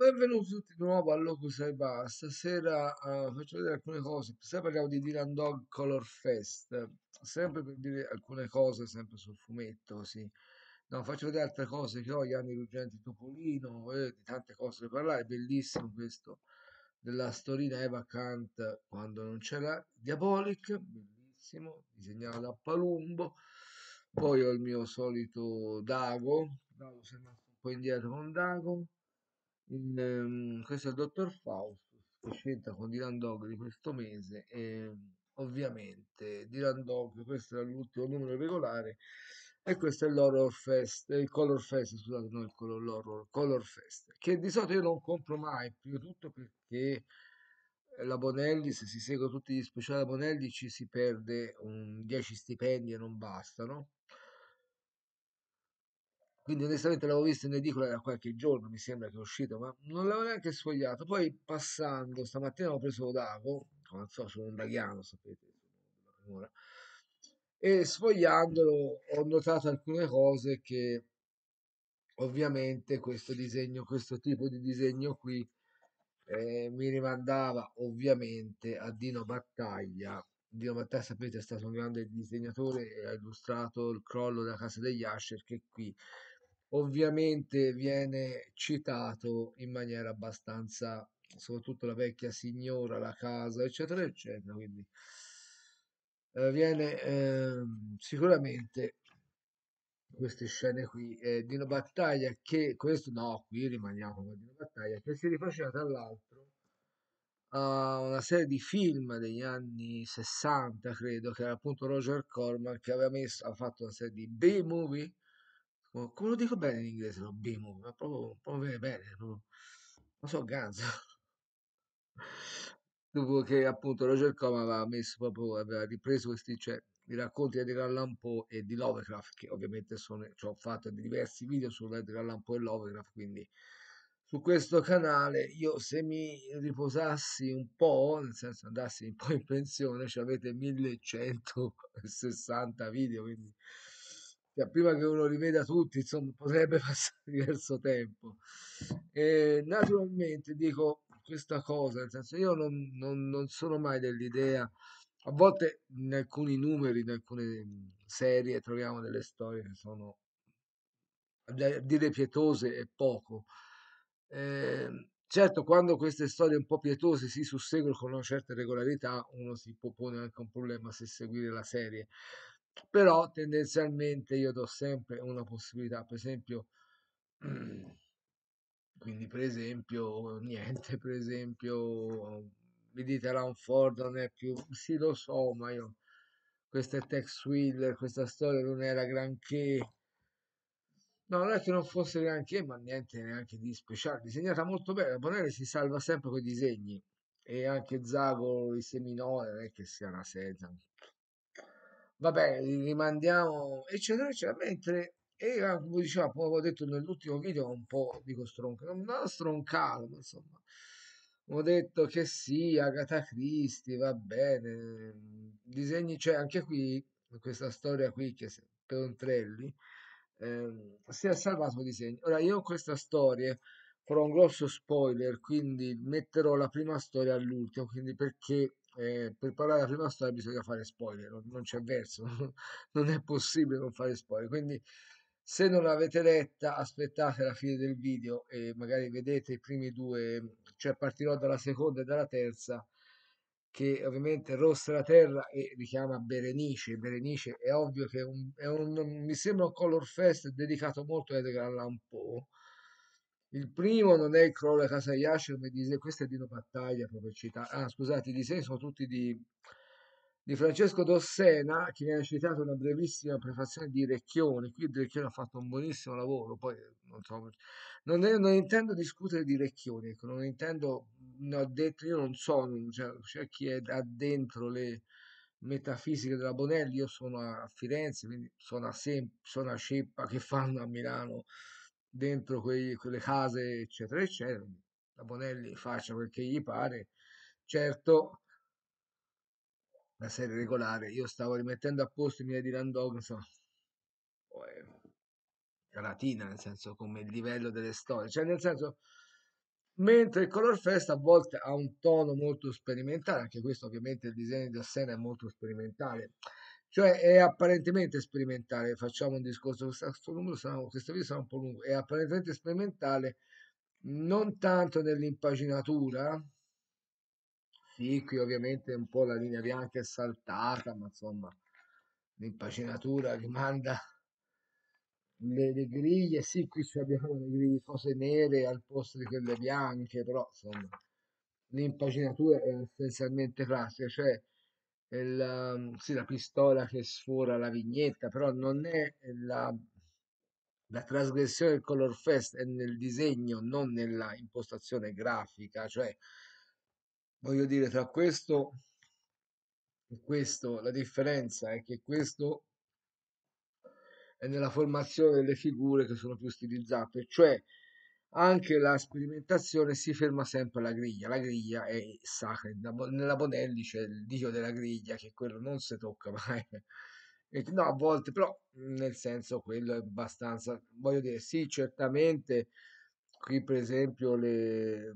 benvenuti tutti di nuovo a Locus Aiba. Stasera uh, faccio vedere alcune cose. Stasera parliamo di Dylan Dog Color Fest, sempre per dire alcune cose, sempre sul fumetto, così. No, faccio vedere altre cose che ho, gli anni ruggenti Topolino, eh, di tante cose da parlare, bellissimo questo, della storina Eva Kant quando non c'era, Diabolic, bellissimo, disegnato da Palumbo, poi ho il mio solito Dago, Dago si è un po' indietro con Dago, il, ehm, questo è il dottor Faustus, scelta con Dylan Dog di questo mese e ovviamente Dylan Dog, questo è l'ultimo numero regolare e questo è l'horror fest, il color fest, scusate, no il color, l'horror, color fest, che di solito io non compro mai, prima di tutto perché la Bonelli, se si seguono tutti gli speciali Bonelli, ci si perde un 10 stipendi e non bastano. Quindi onestamente l'avevo visto in edicola da qualche giorno, mi sembra che è uscito, ma non l'avevo neanche sfogliato. Poi passando, stamattina ho preso Dago, come so, sono un daghiano, sapete, e sfogliandolo ho notato alcune cose che ovviamente questo disegno, questo tipo di disegno qui eh, mi rimandava ovviamente a Dino Battaglia. Dino Battaglia, sapete, è stato un grande disegnatore ha illustrato il crollo della casa degli Asher che qui ovviamente viene citato in maniera abbastanza, soprattutto la vecchia signora, la casa, eccetera, eccetera. Quindi eh, viene eh, sicuramente queste scene qui eh, di una battaglia che questo no qui rimaniamo con Dino Battaglia che si rifaceva tra l'altro a una serie di film degli anni 60 credo che era appunto Roger Corman che aveva messo ha fatto una serie di B-movie come lo dico bene in inglese lo B-movie? Ma proprio, proprio bene, bene proprio. Non so, ganzo. Dopo che appunto Roger Coma aveva messo proprio, aveva ripreso questi, cioè, i racconti di Edgar Allan Poe e di Lovecraft, che ovviamente sono, cioè, ho fatto diversi video su Edgar Allan Poe e Lovecraft, quindi su questo canale io se mi riposassi un po', nel senso andassi un po' in pensione, cioè avete 1160 video, quindi cioè, prima che uno riveda tutti, insomma, potrebbe passare diverso tempo. E, naturalmente dico questa cosa, nel senso io non, non, non sono mai dell'idea, a volte in alcuni numeri, in alcune mm, serie troviamo delle storie che sono a dire pietose e poco. Eh, certo, quando queste storie un po' pietose si susseguono con una certa regolarità, uno si può porre anche un problema se seguire la serie però tendenzialmente io do sempre una possibilità, per esempio, quindi per esempio, niente, per esempio, mi dite Alan Ford non è più, sì lo so, ma io, questa è Tex Wheeler, questa storia non era granché, no, non è che non fosse granché, ma niente neanche di speciale, disegnata molto bene, Bonelli si salva sempre con i disegni, e anche Zago, i seminò, non è che sia una senza, vabbè, li rimandiamo, eccetera, eccetera. Mentre, e come diceva, come avevo detto nell'ultimo video, un po' dico stronca, non stroncato, ma insomma, ho detto che sì, Agatha Christie, va bene, disegni, cioè anche qui, questa storia qui che trelli, eh, si è salvato i disegni. Ora, io questa storia farò un grosso spoiler, quindi metterò la prima storia all'ultimo, quindi perché eh, per parlare della prima storia eh, bisogna fare spoiler, non, non c'è verso, non è possibile non fare spoiler. Quindi se non l'avete letta aspettate la fine del video e magari vedete i primi due, cioè partirò dalla seconda e dalla terza, che ovviamente rossa la terra e richiama Berenice. Berenice è ovvio che è un, è un mi sembra un color fest dedicato molto a Edgar Allan Poe il primo non è il crollo casa Kasayashi, come dice, questo è Dino Battaglia, proprio citato. Ah, scusate, i disegni sono tutti di, di Francesco Dossena, che ha citato una brevissima prefazione di Recchioni. Qui Recchioni ha fatto un buonissimo lavoro, poi non, so, non, è, non intendo discutere di Recchioni, ecco, non intendo, ne ho detto, io non so, cioè, c'è cioè chi è addentro le metafisiche della Bonelli, io sono a Firenze, quindi sono a, Sem- sono a Ceppa che fanno a Milano dentro quei, quelle case, eccetera, eccetera. La Bonelli faccia quel che gli pare. Certo, la serie regolare, io stavo rimettendo a posto i miei di Landog, insomma, latina, nel senso come il livello delle storie, cioè nel senso mentre il Color Fest a volte ha un tono molto sperimentale, anche questo ovviamente il disegno di Ossena è molto sperimentale, cioè è apparentemente sperimentale, facciamo un discorso, questo, numero sarà, questo video sarà un po' lungo, è apparentemente sperimentale non tanto nell'impaginatura, sì, qui ovviamente un po' la linea bianca è saltata, ma insomma l'impaginatura rimanda le, le griglie, sì, qui abbiamo le griglie cose nere al posto di quelle bianche, però insomma l'impaginatura è essenzialmente classica, cioè la, sì, la pistola che sfora la vignetta, però non è la, la trasgressione del color fest è nel disegno, non nella impostazione grafica, cioè voglio dire tra questo e questo la differenza è che questo è nella formazione delle figure che sono più stilizzate, cioè anche la sperimentazione si ferma sempre alla griglia. La griglia è sacra, nella Bonelli c'è il dio della griglia, che quello non si tocca mai. E, no, a volte, però, nel senso, quello è abbastanza. Voglio dire, sì, certamente, qui per esempio, le.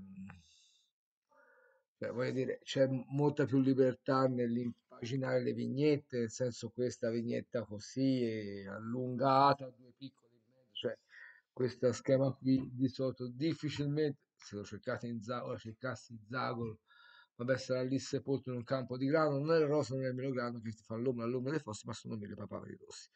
Cioè, voglio dire, c'è molta più libertà nell'impaginare le vignette, nel senso questa vignetta così allungata, due piccole questo schema qui di sotto difficilmente se lo cercate in Zagol, cercassi Zagol vabbè sarà lì sepolto in un campo di grano non è il rosa non è il melograno che ti fa l'ombra all'ombra dei fossi ma sono mille papaveri rossi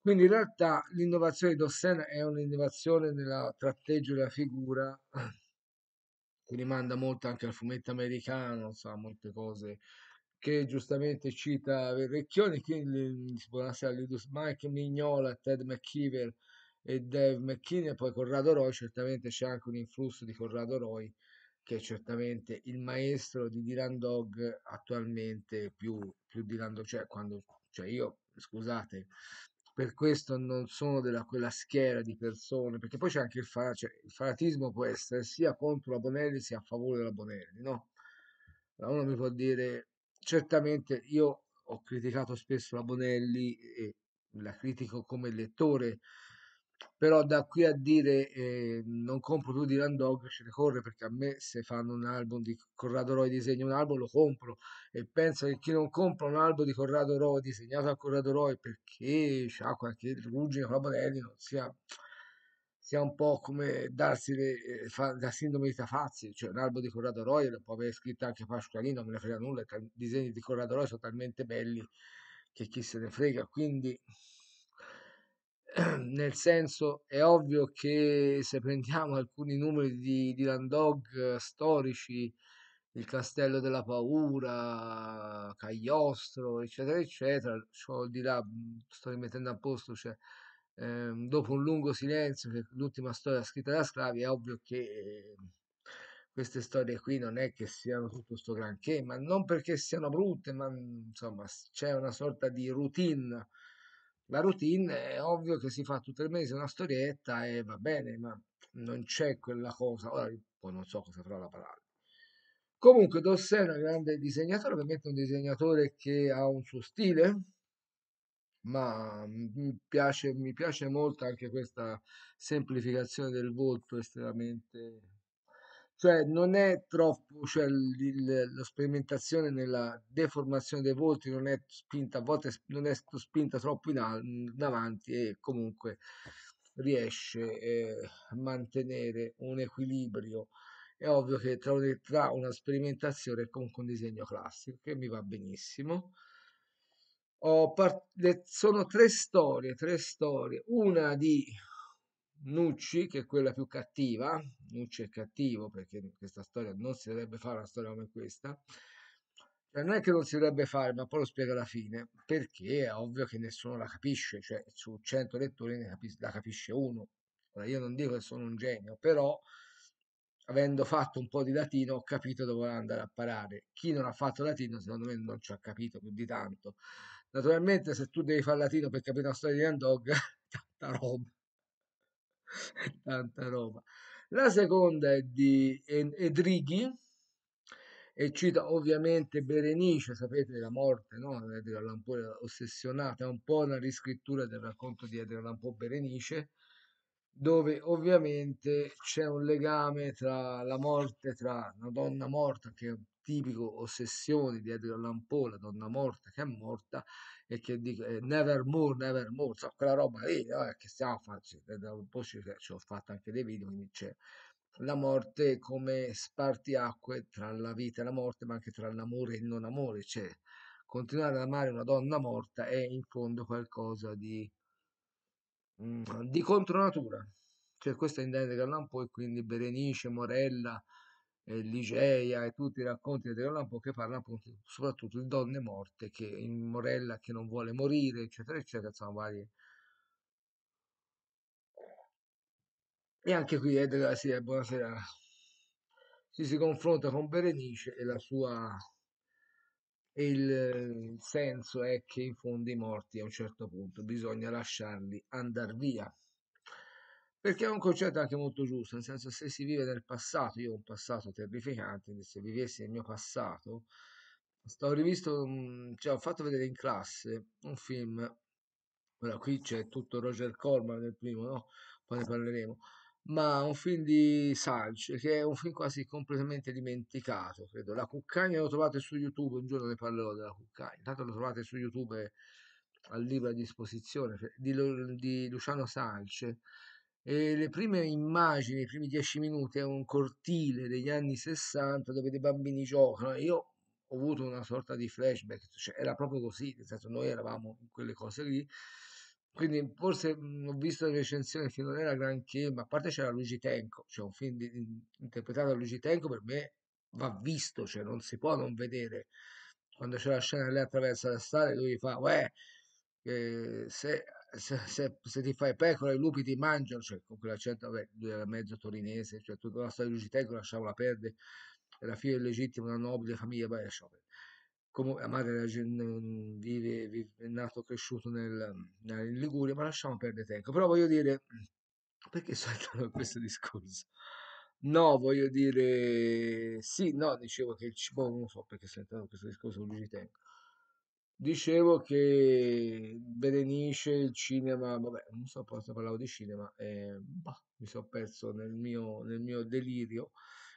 quindi in realtà l'innovazione di Dossen è un'innovazione nel tratteggio della figura che rimanda molto anche al fumetto americano insomma molte cose che giustamente cita Verrecchioni quindi buonasera mm, a Lidus Mike Mignola, Ted McKeever e Dave McKinney e poi Corrado Roy, certamente c'è anche un influsso di Corrado Roy che è certamente il maestro di Dylan Dog attualmente più, più Dylan Dog, cioè, quando, cioè io, scusate, per questo non sono della quella schiera di persone, perché poi c'è anche il, fan, cioè, il fanatismo può essere sia contro la Bonelli sia a favore della Bonelli, no? Uno mi può dire, certamente io ho criticato spesso la Bonelli e la critico come lettore però da qui a dire eh, non compro più di Randog ce ne corre perché a me se fanno un album di Corrado Roy disegna un album lo compro e penso che chi non compra un album di Corrado Roy disegnato a Corrado Roy perché ha qualche ruggine con la Bonelli non sia, sia un po' come darsi le, eh, fa, la sindrome di Tafazzi cioè un album di Corrado Roy lo può aver scritto anche Pasqualino non me ne frega nulla i disegni di Corrado Roy sono talmente belli che chi se ne frega quindi nel senso è ovvio che se prendiamo alcuni numeri di Dylan Dog storici, il castello della paura, Cagliostro, eccetera, eccetera, ciò di là mhmm, sto rimettendo a posto, cioè, ehm, dopo un lungo silenzio, che l'ultima storia scritta da Sclavi, è ovvio che eh, queste storie qui non è che siano tutto sto granché, ma non perché siano brutte, ma mhmm, insomma c'è una sorta di routine la routine è ovvio che si fa tutto il mese una storietta e va bene, ma non c'è quella cosa. Ora poi non so cosa farà la parola. Comunque Dossè è un grande disegnatore, ovviamente un disegnatore che ha un suo stile, ma mi piace, mi piace molto anche questa semplificazione del volto estremamente cioè non è troppo, cioè il, la sperimentazione nella deformazione dei volti non è spinta, a volte non è spinta troppo in, al, in avanti e comunque riesce eh, a mantenere un equilibrio. È ovvio che tra, tra una sperimentazione e comunque un disegno classico, che mi va benissimo. Part- sono tre storie, tre storie, una di Nucci, che è quella più cattiva, Nucci è cattivo perché questa storia non si dovrebbe fare una storia come questa, cioè, non è che non si dovrebbe fare, ma poi lo spiega alla fine, perché è ovvio che nessuno la capisce, cioè su 100 lettori capis- la capisce uno. Ora io non dico che sono un genio, però avendo fatto un po' di latino ho capito dove andare a parare. Chi non ha fatto latino secondo me non ci ha capito più di tanto. Naturalmente se tu devi fare latino per capire la storia di Andog, tanta roba tanta roba. La seconda è di Edrighi e cita ovviamente Berenice, sapete la morte no? di Edgar Allan Poe ossessionata, è un po' una riscrittura del racconto di Edgar Allan Poe Berenice, dove ovviamente c'è un legame tra la morte, tra una donna morta che tipico ossessione di Edgar Allan la donna morta che è morta e che dice eh, nevermore, nevermore, so, quella roba lì eh, che stiamo facendo, eh, poi ci, eh, ci ho fatto anche dei video, quindi c'è la morte come spartiacque tra la vita e la morte, ma anche tra l'amore e il non amore, cioè continuare ad amare una donna morta è in fondo qualcosa di, mm, di contro natura, Cioè, questo è in Edgar Allan quindi Berenice, Morella, eh, Ligeia e tutti i racconti di Lampo che parlano appunto soprattutto di donne morte, che in Morella che non vuole morire, eccetera, eccetera, insomma varie. E anche qui Edgar, eh, sì, eh, buonasera, si si confronta con Berenice e la sua e il eh, senso è che in fondo i morti a un certo punto bisogna lasciarli andare via perché è un concetto anche molto giusto, nel senso se si vive nel passato, io ho un passato terrificante, se vivessi nel mio passato, sto rivisto, mm, cioè ho fatto vedere in classe un film, ora qui c'è tutto Roger Corman nel primo, no? Poi ne parleremo, ma un film di Salce, che è un film quasi completamente dimenticato, credo. La Cuccagna lo trovate su YouTube, un giorno ne parlerò della Cuccagna, intanto lo trovate su YouTube al libro a disposizione cioè, di, di Luciano Salce e le prime immagini, i primi dieci minuti è un cortile degli anni 60 dove dei bambini giocano. Io ho avuto una sorta di flashback, cioè era proprio così, nel senso noi eravamo in quelle cose lì. Quindi forse mhmm, ho visto la recensione che non era granché, ma a parte c'era Luigi Tenco, cioè un film di, interpretato da Luigi Tenco per me va visto, cioè non si può non vedere. Quando c'è la scena che lei attraversa la strada, lui fa, uè, eh, se se, se, se, ti fai pecora i lupi ti mangiano, cioè con quell'accento, vabbè, lui mezzo torinese, cioè tutta la storia di Lusitengo lasciamola perdere, era figlio illegittimo, una nobile famiglia, vai lasciamo perdere. Comunque la madre era, vive, vive, è nato e cresciuto nel, in Liguria, ma lasciamo perdere tempo. Però voglio dire, perché saltano questo discorso? No, voglio dire, sì, no, dicevo che il cibo, non so perché sono saltano questo discorso con Lusitengo Dicevo che Berenice, il cinema, vabbè, non so cosa parlavo di cinema, eh, bah, mi sono perso nel mio, nel mio delirio.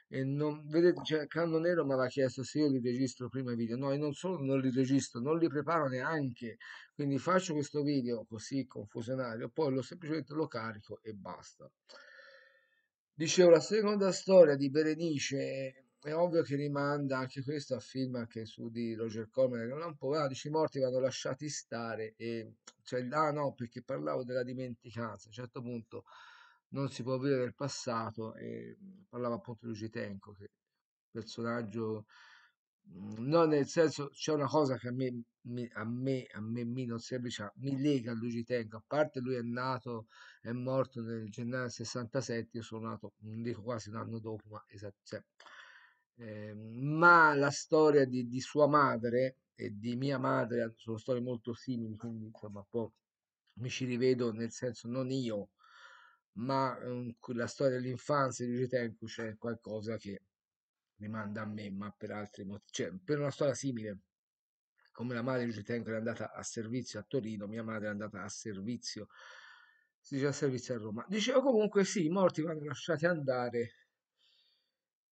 E non, vedete, cioè, Canno Nero mi aveva chiesto se io li registro prima i video. No, e non solo non li registro, non li preparo neanche. Quindi faccio questo video così confusionario, poi lo semplicemente lo carico e basta. Dicevo, la seconda storia di Berenice è ovvio che rimanda anche questo a film anche su di Roger Corman, non è un po', ah, dici morti vanno lasciati stare, e, cioè, ah no, perché parlavo della dimenticanza, a un certo punto non si può vivere del passato, e parlava appunto di Lucitenko, che personaggio, mhmm, no, nel senso, c'è una cosa che a me, mi, a me, a me, mi non semplice, cioè, mi lega a Tenco, a parte lui è nato, è morto nel gennaio 67, io sono nato, non dico quasi un anno dopo, ma esatto, cioè, Ehm, ma la storia di, di, sua madre e di mia madre sono storie molto simili, quindi insomma un po' mi ci rivedo nel senso non io, ma eh, la storia dell'infanzia di Ritenku c'è qualcosa che rimanda a me, ma per altri motivi, cioè per una storia simile. Come la madre di Ritenku era andata a servizio a Torino, mia madre è andata a servizio si diceva servizio a Roma. Dicevo comunque sì, i morti vanno lasciati andare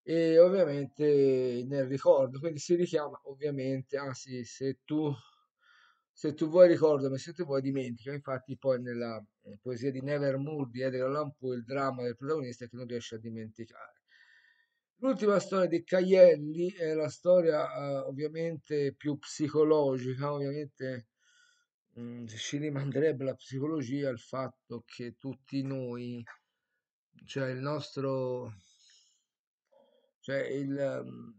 e ovviamente nel ricordo, quindi si richiama ovviamente, anzi se tu, se tu vuoi ricordo, ma se tu vuoi dimentica, infatti poi nella eh, poesia di Nevermore di Edgar Allan Poe il dramma del protagonista è che non riesce a dimenticare. L'ultima storia di Caglielli è la storia eh, ovviamente più psicologica, ovviamente mh, mm, ci rimanderebbe la psicologia il fatto che tutti noi, cioè il nostro cioè, ehm,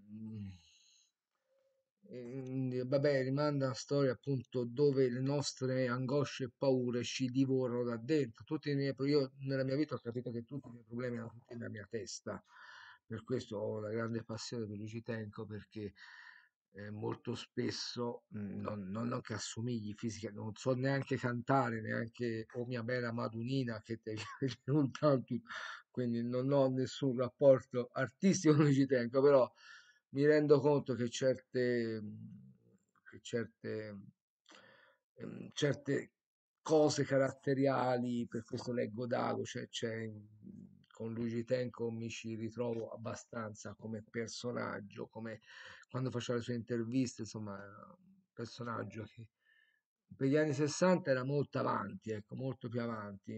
il, vabbè, rimanda una storia appunto dove le nostre angosce e paure ci divorano da dentro. Tutti i miei, io nella mia vita ho capito che tutti i miei problemi erano tutti nella mia testa. Per questo ho la grande passione per Tenco perché eh, molto spesso mm, non, non, non, che assomigli fisica, non so neanche cantare, neanche O oh mia bella Madunina che ti è venuta quindi non ho nessun rapporto artistico con Luigi Tenco, però mi rendo conto che certe, che certe, ehm, certe cose caratteriali, per questo leggo Dago, cioè, cioè, con Luigi Tenco mi ci ritrovo abbastanza come personaggio, come quando faccio le sue interviste, insomma, personaggio che per gli anni 60 era molto avanti, ecco, molto più avanti.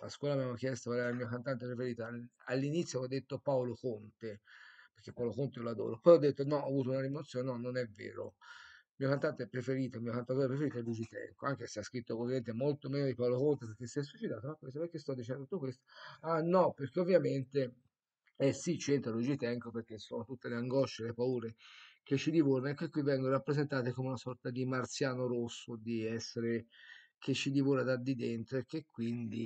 A scuola mi hanno chiesto qual era il mio cantante preferito. All'inizio ho detto Paolo Conte, perché Paolo Conte lo adoro. Poi ho detto no, ho avuto una rimozione, no, non è vero. Il mio cantante preferito, il mio cantatore preferito è Lusitenco, anche se ha scritto ovviamente molto meno di Paolo Conte perché si è suicidato, ma questo perché sto dicendo tutto questo? Ah no, perché ovviamente eh sì, c'entra Lusitenco perché sono tutte le angosce, le paure che ci divorano, ecco qui vengono rappresentate come una sorta di marziano rosso, di essere che ci divora da di dentro e che quindi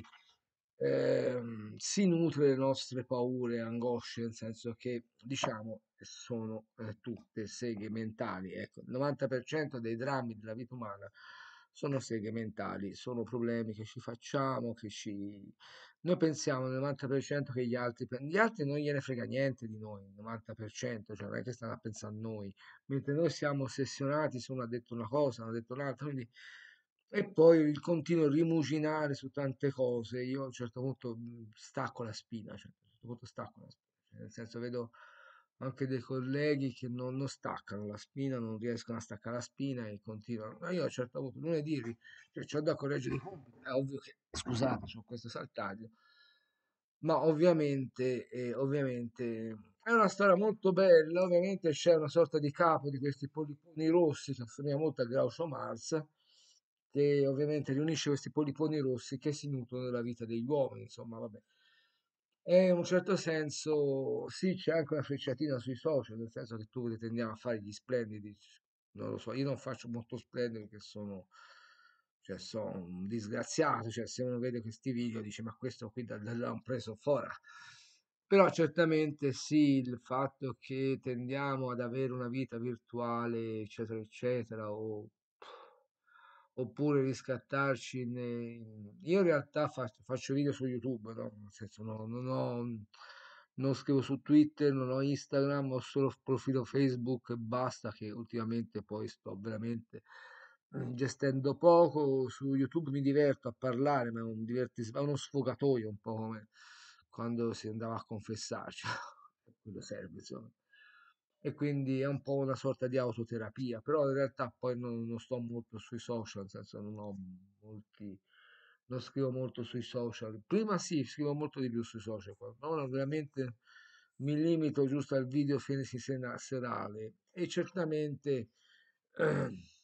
ehm, si nutre le nostre paure, angosce, nel senso che diciamo sono eh, tutte seghe mentali. Ecco, il 90% dei drammi della vita umana sono seghe sono problemi che ci facciamo, che ci... Noi pensiamo nel 90% che gli altri, gli altri non gliene frega niente di noi, il 90%, cioè non è che stanno a pensare a noi, mentre noi siamo ossessionati su uno ha detto una cosa, uno ha detto un'altra, quindi... E poi il continuo rimuginare su tante cose, io a un certo punto mhmm, stacco la spina, cioè, a un certo punto stacco la spina, cioè, nel senso vedo anche dei colleghi che non, non, staccano la spina, non riescono a staccare la spina e continuano. Ma io a un certo punto lunedì cioè, ho da correggere i compiti, è ovvio che, scusate, ho questo saltaggio, ma ovviamente, eh, ovviamente, è una storia molto bella, ovviamente c'è una sorta di capo di questi poliponi rossi che assomiglia molto a Groucho Marx, che ovviamente riunisce questi poliponi rossi che si nutrono della vita degli uomini, insomma, vabbè e in un certo senso sì, c'è anche una frecciatina sui social, nel senso che tu tendiamo a fare gli splendidi, non lo so, io non faccio molto splendido perché sono, cioè, sono un disgraziato, cioè se uno vede questi video dice ma questo qui l'hanno preso fora. Però certamente sì, il fatto che tendiamo ad avere una vita virtuale, eccetera, eccetera, o oppure riscattarci. Nei... Io in realtà faccio, faccio video su YouTube, no? nel senso no, non, ho, non scrivo su Twitter, non ho Instagram, ho solo profilo Facebook e basta, che ultimamente poi sto veramente eh, gestendo poco. Su YouTube mi diverto a parlare, ma è, un divertis- è uno sfogatoio un po' come quando si andava a confessarci. Quello serve, insomma e quindi è un po' una sorta di autoterapia, però in realtà poi non, non sto molto sui social, nel senso non ho molti, non scrivo molto sui social, prima sì, scrivo molto di più sui social, però veramente mi limito giusto al video fine serale e certamente eh,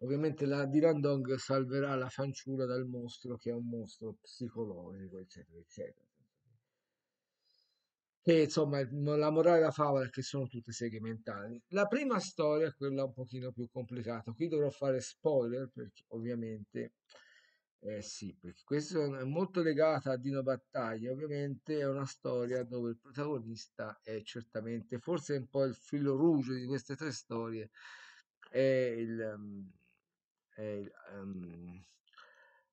ovviamente la Dirandong salverà la fanciulla dal mostro che è un mostro psicologico eccetera eccetera e insomma, la morale della favola è che sono tutte segmentali. La prima storia è quella un pochino più complicata. Qui dovrò fare spoiler perché ovviamente eh sì, perché questo è molto legato a Dino Battaglia, ovviamente è una storia dove il protagonista è certamente, forse un po' il filo rouge di queste tre storie, è, il, mm, è, il, um,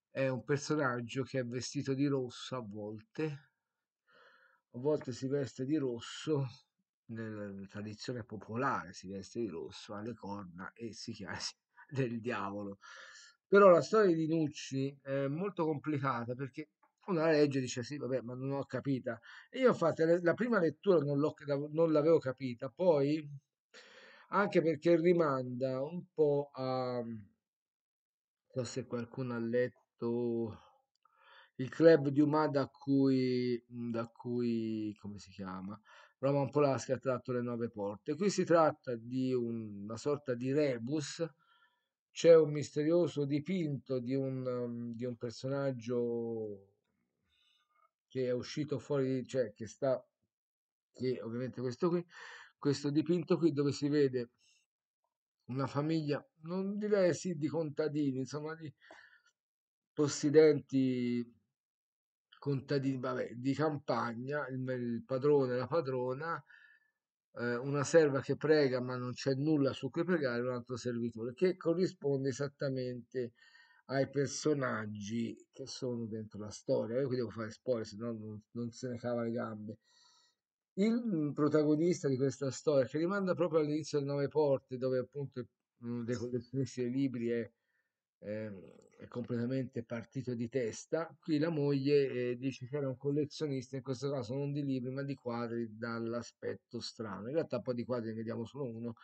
è un personaggio che è vestito di rosso a volte, a volte si veste di rosso, nella tradizione popolare si veste di rosso, alle corna e si chiama del diavolo. Però la storia di Nucci è molto complicata perché una legge dice sì, vabbè, ma non ho capita. E io infatti la prima lettura non, non l'avevo capita, poi anche perché rimanda un po' a... non so se qualcuno ha letto il club di Umà da cui, mhmm, da cui come si chiama? Roman Polaschi ha tratto le nove porte. Qui si tratta di un, una sorta di rebus, c'è un misterioso dipinto di un, um, di un personaggio che è uscito fuori, cioè che sta, che ovviamente questo qui, questo dipinto qui dove si vede una famiglia, non direi sì di contadini, insomma di possidenti contadini vabbè, di campagna, il, il padrone e la padrona, eh, una serva che prega ma non c'è nulla su cui pregare, un altro servitore, che corrisponde esattamente ai personaggi che sono dentro la storia. Io qui devo fare spoiler, se no non, non se ne cava le gambe. Il protagonista di questa storia, che rimanda proprio all'inizio del Nove Porte, dove appunto uno mm, dei collezionisti dei libri è Ehm, è completamente partito di testa. Qui la moglie eh, dice che era un collezionista, in questo caso non di libri, ma di quadri dall'aspetto strano. In realtà poi di quadri ne vediamo solo uno.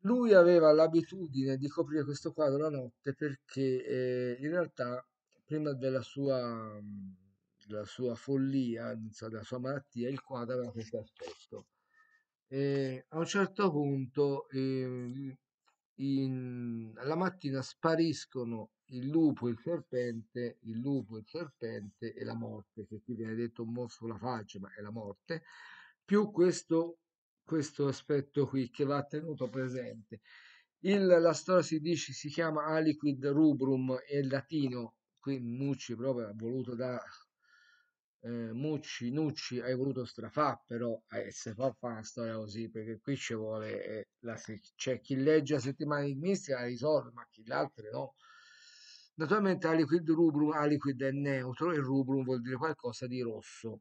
Lui aveva l'abitudine di coprire questo quadro la notte perché eh, in realtà prima della sua, della sua follia, della sua malattia, il quadro aveva questo aspetto. E a un certo punto eh, in, alla mattina spariscono il lupo, il serpente, il lupo, il serpente e la morte, che qui viene detto un mostro la faccia, ma è la morte, più questo, questo aspetto qui che va tenuto presente. Il, la storia si dice, si chiama Aliquid Rubrum, è latino, qui Nucci proprio ha voluto da, eh, Mucci, Nucci hai voluto strafare però eh, se fa fare una storia così perché qui ci vuole eh, la, se, cioè, chi legge la settimana di mistica la risolve ma chi l'altro no naturalmente a liquid rubrum a liquid è neutro e rubrum vuol dire qualcosa di rosso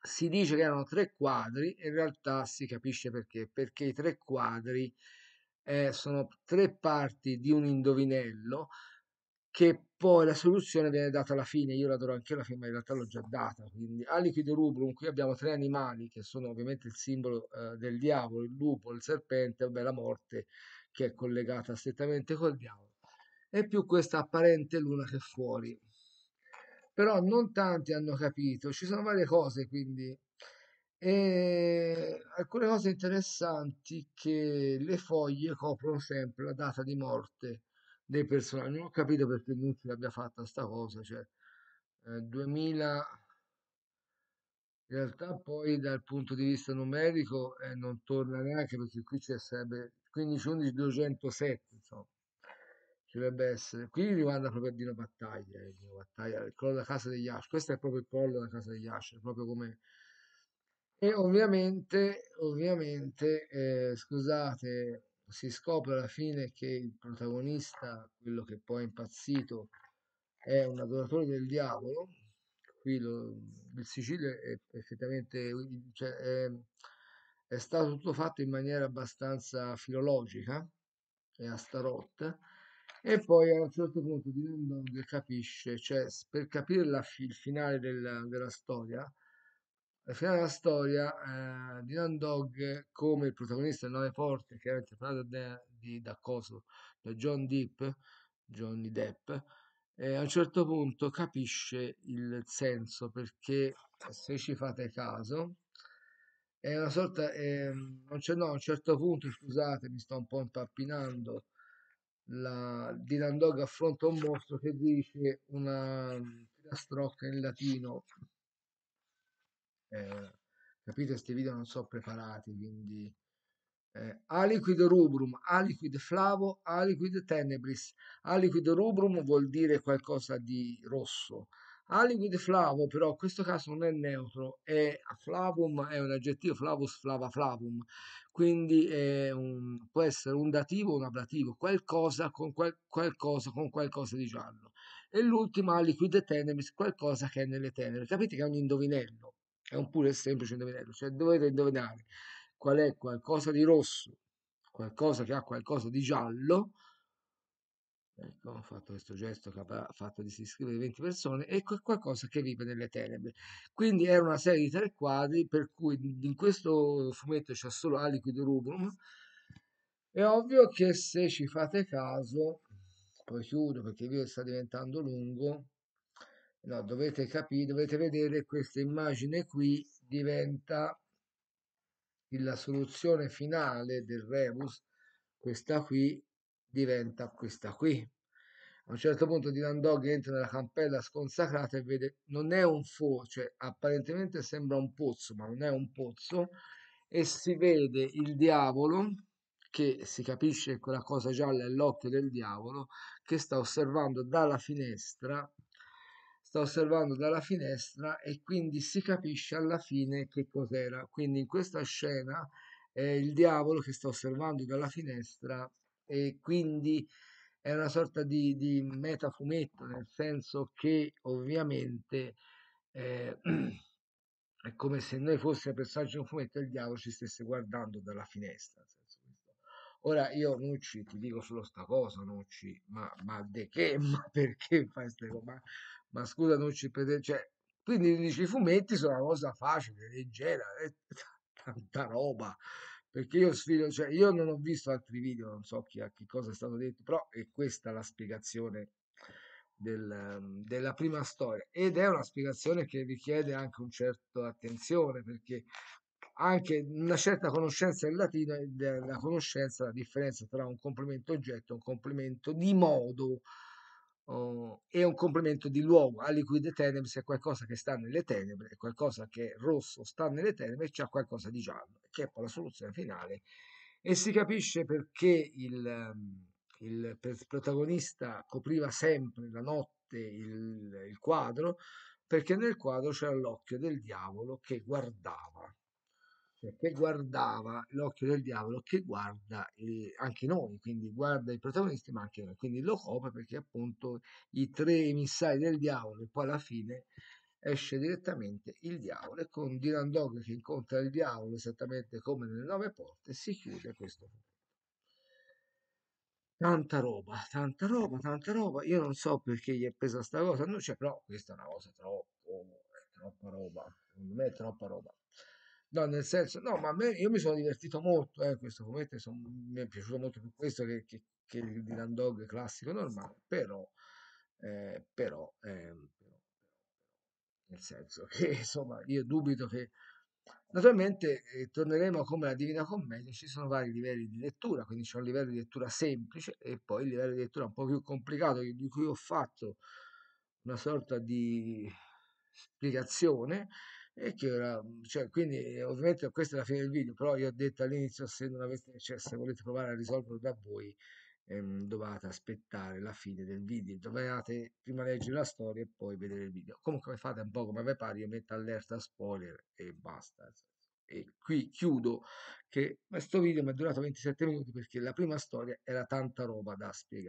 si dice che erano tre quadri in realtà si capisce perché perché i tre quadri eh, sono tre parti di un indovinello che poi la soluzione viene data alla fine, io la darò anche alla fine, ma in realtà l'ho già data. Quindi a liquido rubrum qui abbiamo tre animali che sono ovviamente il simbolo eh, del diavolo, il lupo, il serpente, vabbè, la morte che è collegata strettamente col diavolo. E più questa apparente luna che è fuori. Però non tanti hanno capito, ci sono varie cose quindi. E alcune cose interessanti che le foglie coprono sempre la data di morte dei personaggi. Non ho capito perché Nucci l'abbia fatta sta cosa, cioè eh, 2000 in realtà poi dal punto di vista numerico eh, non torna neanche perché qui ci sarebbe 15 11 207 insomma ci dovrebbe essere qui riguarda proprio a Dino Battaglia eh, Dino Battaglia il collo della casa degli Ash questo è proprio il collo della casa degli Ash proprio come e ovviamente ovviamente eh, scusate si scopre alla fine che il protagonista, quello che poi è impazzito, è un adoratore del diavolo. Qui lo, il Sicilio è effettivamente cioè è, è, stato tutto fatto in maniera abbastanza filologica e a E poi a un certo punto Dylan Dog capisce, cioè per capire la, il finale della, della storia, la fine della storia eh, di Nandog come il protagonista del Nove Porte, che era interpretato da, di, da, Coso, da John Deep Johnny Depp, eh, a un certo punto capisce il senso perché se ci fate caso è una sorta eh, non c'è no a un certo punto scusate mi sto un po' impappinando la Dylan Dog affronta un mostro che dice una mm, strocca in latino eh, capite, questi video non sono preparati, quindi... Eh, aliquid rubrum, aliquid flavo, aliquid tenebris. Aliquid rubrum vuol dire qualcosa di rosso. Aliquid flavo, però, in questo caso non è neutro, è flavum, è un aggettivo flavus flava flavum, quindi un, può essere un dativo o un ablativo, qualcosa con, quel, qualcosa con qualcosa di giallo. E l'ultima, aliquid tenebris, qualcosa che è nelle tenebre Capite che è un indovinello è un puro e semplice indovinello, cioè dovete indovinare qual è qualcosa di rosso, qualcosa che ha qualcosa di giallo. Ecco, ho fatto questo gesto che ha fatto di si iscrivere 20 persone e qualcosa che vive nelle tenebre. Quindi era una serie di tre quadri per cui in questo fumetto c'è solo Aliquid Rubrum. È ovvio che se ci fate caso, poi chiudo perché il video sta diventando lungo, no, dovete capire, dovete vedere questa immagine qui diventa la soluzione finale del rebus, questa qui diventa questa qui. A un certo punto Dylan Dog entra nella campella sconsacrata e vede, non è un fuoco, cioè apparentemente sembra un pozzo, ma non è un pozzo, e si vede il diavolo, che si capisce quella cosa gialla è l'occhio del diavolo, che sta osservando dalla finestra sta osservando dalla finestra e quindi si capisce alla fine che cos'era. Quindi in questa scena è il diavolo che sta osservando dalla finestra e quindi è una sorta di, di metafumetto, nel senso che ovviamente eh, è come se noi fossimo personaggi di un fumetto e il diavolo ci stesse guardando dalla finestra. Ora io Nucci ti dico solo sta cosa, Nucci, ma, ma de che? Ma perché fai queste cose? ma scusa non ci prende, cioè, quindi dici i fumetti sono una cosa facile, leggera, è eh, tanta roba, perché io sfido, cioè, io non ho visto altri video, non so chi, a che cosa è stato detto, però è questa la spiegazione del, della prima storia ed è una spiegazione che richiede anche un certo attenzione perché anche una certa conoscenza del latino è la conoscenza la differenza tra un complemento oggetto e un complemento di modo oh, è un complemento di luogo, A aliquide tenebris è qualcosa che sta nelle tenebre, è qualcosa che è rosso sta nelle tenebre e c'è qualcosa di giallo, che è poi la soluzione finale. E si capisce perché il, ehm, il protagonista copriva sempre la notte il, il quadro, perché nel quadro c'era l'occhio del diavolo che guardava cioè che guardava l'occhio del diavolo, che guarda eh, anche noi, quindi guarda i protagonisti ma anche noi, quindi lo copre perché appunto i tre emissari del diavolo e poi alla fine esce direttamente il diavolo e con Dylan Dog che incontra il diavolo esattamente come nelle nove porte si chiude questo tanta roba, tanta roba, tanta roba io non so perché gli è presa sta cosa non c'è, però questa è una cosa troppo è troppa roba secondo me è troppa roba No, nel senso, no, ma a me, io mi sono divertito molto, eh, questo fumetto, son, mi è piaciuto molto più questo che, che, che il Dylan Dog classico normale, però, eh, però, eh, nel senso che, insomma, io dubito che, naturalmente, eh, torneremo come la Divina Commedia, ci sono vari livelli di lettura, quindi c'è un livello di lettura semplice e poi il livello di lettura un po' più complicato, di cui ho fatto una sorta di spiegazione, e che ora, mhmm, cioè, quindi eh, ovviamente questa è la fine del video, però io ho detto all'inizio se non avete, cioè, se volete provare a risolverlo da voi, ehm, dovete aspettare la fine del video, dovete prima leggere la storia e poi vedere il video. Comunque fate un po' come vi pare, io metto allerta spoiler e basta. E qui chiudo che questo video mi è durato 27 minuti perché la prima storia era tanta roba da spiegare.